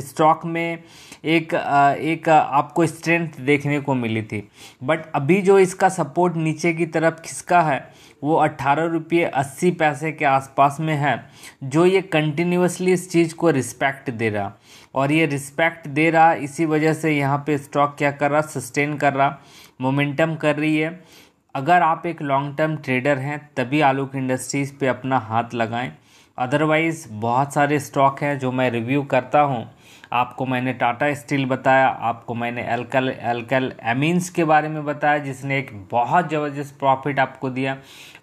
stock में एक एक आपको स्ट्रेंथ देखने को मिली थी बट अभी जो इसका सपोर्ट नीचे की तरफ खिसका है वो अट्ठारह रुपये अस्सी पैसे के आसपास में है जो ये कंटिन्यूसली इस चीज़ को रिस्पेक्ट दे रहा और ये रिस्पेक्ट दे रहा इसी वजह से यहाँ पे स्टॉक क्या कर रहा सस्टेन कर रहा मोमेंटम कर रही है अगर आप एक लॉन्ग टर्म ट्रेडर हैं तभी आलोक इंडस्ट्रीज़ पे अपना हाथ लगाएं अदरवाइज़ बहुत सारे स्टॉक हैं जो मैं रिव्यू करता हूँ आपको मैंने टाटा स्टील बताया आपको मैंने एल्कल एल्कल एमीन्स के बारे में बताया जिसने एक बहुत ज़बरदस्त प्रॉफिट आपको दिया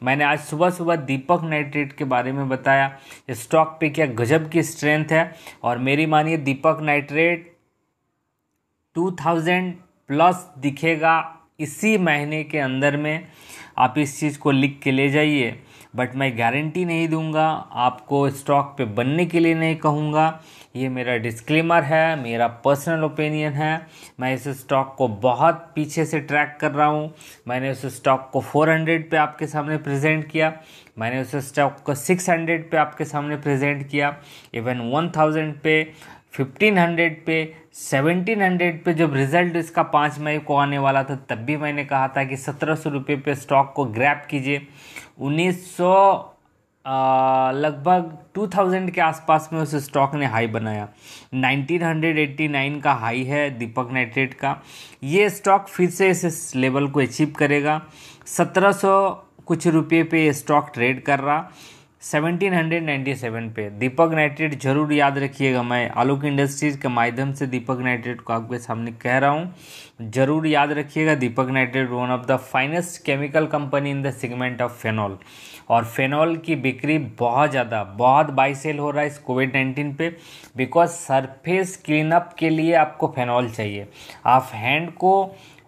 मैंने आज सुबह सुबह दीपक नाइट्रेट के बारे में बताया स्टॉक पे क्या गजब की स्ट्रेंथ है और मेरी मानिए Deepak nitrate two thousand plus दिखेगा इसी महीने के अंदर में आप इस चीज़ को लिख के ले जाइए बट मैं गारंटी नहीं दूंगा आपको स्टॉक पे बनने के लिए नहीं कहूँगा ये मेरा डिस्क्लेमर है मेरा पर्सनल ओपिनियन है मैं इस स्टॉक को बहुत पीछे से ट्रैक कर रहा हूँ मैंने उस स्टॉक को 400 पे आपके सामने प्रेजेंट किया मैंने उस स्टॉक को 600 पे आपके सामने प्रेजेंट किया इवन 1000 पे 1500 पे 1700 पे जब रिजल्ट इसका पाँच मई को आने वाला था तब भी मैंने कहा था कि सत्रह सौ रुपये पे स्टॉक को ग्रैप कीजिए उन्नीस सौ लगभग 2000 के आसपास में उस स्टॉक ने हाई बनाया 1989 का हाई है दीपक नाइट्रेट का ये स्टॉक फिर से इस लेवल को अचीव करेगा 1700 कुछ रुपये पे ये स्टॉक ट्रेड कर रहा 1797 पे दीपक नाइट्रेट जरूर याद रखिएगा मैं आलोक इंडस्ट्रीज के माध्यम से दीपक नाइट्रेट को आपके सामने कह रहा हूँ जरूर याद रखिएगा Deepak nitrate one of the finest chemical company in the segment of phenol और फेनॉल की बिक्री बहुत ज़्यादा बहुत बाई सेल हो रहा है इस कोविड नाइन्टीन पे बिकॉज सरफेस क्लीनअप के लिए आपको फेनॉल चाहिए आप हैंड को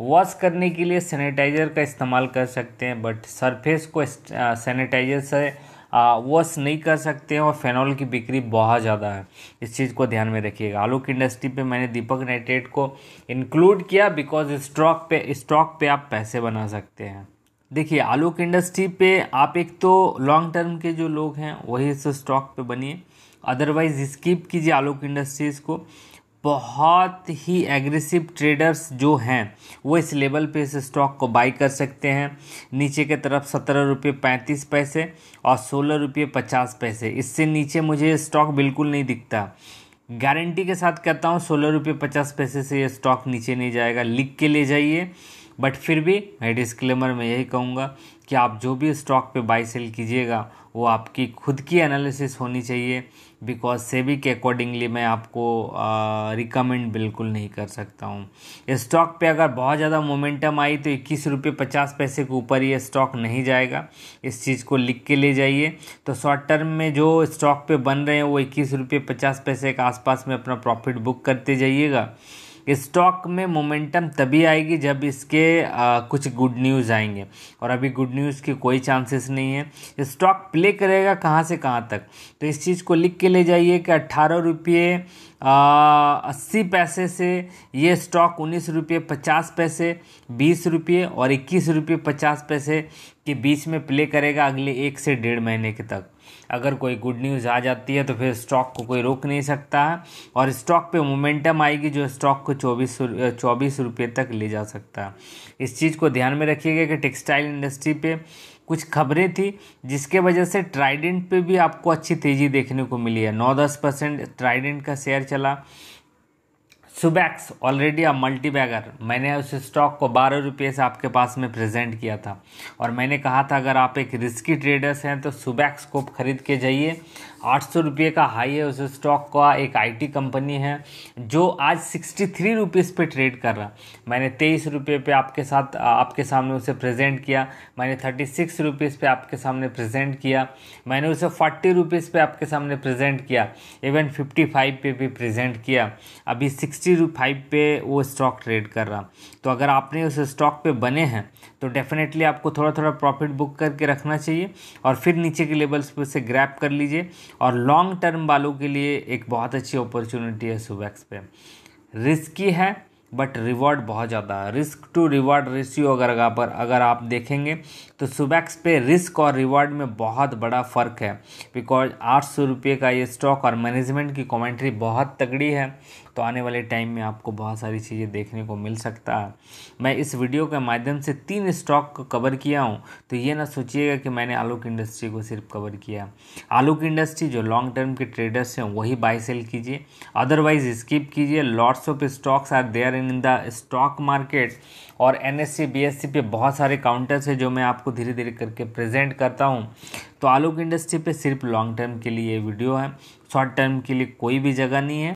वॉश करने के लिए सैनिटाइज़र का इस्तेमाल कर सकते हैं बट सरफेस को सैनिटाइज़र से वो नहीं कर सकते हैं और फेनॉल की बिक्री बहुत ज़्यादा है इस चीज़ को ध्यान में रखिएगा आलोक की इंडस्ट्री पे मैंने दीपक नाइट्रेट को इंक्लूड किया बिकॉज स्टॉक पे स्टॉक पे आप पैसे बना सकते हैं देखिए आलू की इंडस्ट्री पे आप एक तो लॉन्ग टर्म के जो लोग हैं वही इस स्टॉक पे बनिए अदरवाइज स्किप कीजिए आलोक की इंडस्ट्रीज़ को बहुत ही एग्रेसिव ट्रेडर्स जो हैं वो इस लेवल पे इस स्टॉक को बाई कर सकते हैं नीचे के तरफ सत्रह रुपये पैंतीस पैसे और सोलह रुपये पचास पैसे इससे नीचे मुझे स्टॉक बिल्कुल नहीं दिखता गारंटी के साथ कहता हूँ सोलह रुपये पचास पैसे से ये स्टॉक नीचे नहीं जाएगा लिख के ले जाइए बट फिर भी मैं डिस्क्लेमर में यही कहूँगा कि आप जो भी स्टॉक पे बाई सेल कीजिएगा वो आपकी खुद की एनालिसिस होनी चाहिए बिकॉज सेबी के अकॉर्डिंगली मैं आपको रिकमेंड बिल्कुल नहीं कर सकता हूँ स्टॉक पे अगर बहुत ज़्यादा मोमेंटम आई तो इक्कीस रुपये पचास पैसे के ऊपर ये स्टॉक नहीं जाएगा इस चीज़ को लिख के ले जाइए तो शॉर्ट टर्म में जो स्टॉक पे बन रहे हैं वो इक्कीस रुपये पचास पैसे के आसपास में अपना प्रॉफिट बुक करते जाइएगा स्टॉक में मोमेंटम तभी आएगी जब इसके आ, कुछ गुड न्यूज़ आएंगे और अभी गुड न्यूज़ के कोई चांसेस नहीं है स्टॉक प्ले करेगा कहाँ से कहाँ तक तो इस चीज़ को लिख के ले जाइए कि अट्ठारह रुपये अस्सी पैसे से ये स्टॉक उन्नीस रुपये पचास पैसे बीस रुपये और इक्कीस रुपये पचास पैसे के बीच में प्ले करेगा अगले एक से डेढ़ महीने के तक अगर कोई गुड न्यूज़ आ जाती है तो फिर स्टॉक को कोई रोक नहीं सकता है और स्टॉक पे मोमेंटम आएगी जो स्टॉक को चौबीस चौबीस रुपये तक ले जा सकता है इस चीज़ को ध्यान में रखिएगा कि टेक्सटाइल इंडस्ट्री पे कुछ खबरें थी जिसके वजह से ट्राइडेंट पे भी आपको अच्छी तेज़ी देखने को मिली है नौ दस परसेंट ट्राइडेंट का शेयर चला सुबैक्स ऑलरेडी अ मल्टी बैगर मैंने उस स्टॉक को बारह रुपये से आपके पास में प्रेजेंट किया था और मैंने कहा था अगर आप एक रिस्की ट्रेडर्स हैं तो सुबैक्स को खरीद के जाइए आठ सौ रुपये का हाई है उस स्टॉक का एक आईटी कंपनी है जो आज सिक्सटी थ्री रुपीज़ पर ट्रेड कर रहा मैंने तेईस रुपये पे आपके साथ आपके सामने उसे प्रेजेंट किया मैंने थर्टी सिक्स रुपीज़ पर आपके सामने प्रेजेंट किया मैंने उसे फोर्टी रुपीज़ पर आपके सामने प्रेजेंट किया इवन फिफ्टी फाइव पर भी प्रेजेंट किया अभी सिक्सटी फाइव पे वो स्टॉक ट्रेड कर रहा तो अगर आपने उस स्टॉक पर बने हैं तो डेफिनेटली आपको थोड़ा थोड़ा प्रॉफिट बुक करके रखना चाहिए और फिर नीचे के लेवल्स पर उसे ग्रैप कर लीजिए और लॉन्ग टर्म वालों के लिए एक बहुत अच्छी अपॉर्चुनिटी है सुबैक्स पे रिस्की है बट रिवॉर्ड बहुत ज़्यादा है रिस्क टू रिवॉर्ड रेशियो अगर आप अगर आप देखेंगे तो सुबैक्स पे रिस्क और रिवॉर्ड में बहुत बड़ा फ़र्क है बिकॉज आठ सौ रुपये का ये स्टॉक और मैनेजमेंट की कमेंट्री बहुत तगड़ी है तो आने वाले टाइम में आपको बहुत सारी चीज़ें देखने को मिल सकता है मैं इस वीडियो के माध्यम से तीन स्टॉक को कवर किया हूँ तो ये ना सोचिएगा कि मैंने आलू की इंडस्ट्री को सिर्फ कवर किया आलू की इंडस्ट्री जो लॉन्ग टर्म के ट्रेडर्स हैं वही बाई सेल कीजिए अदरवाइज स्किप कीजिए lots of stocks are there in in the stock market और N S C C B S पे बहुत सारे काउंटर्स हैं जो मैं आपको धीरे धीरे करके प्रेजेंट करता हूँ तो आलोक इंडस्ट्री पे सिर्फ लॉन्ग टर्म के लिए वीडियो है शॉर्ट टर्म के लिए कोई भी जगह नहीं है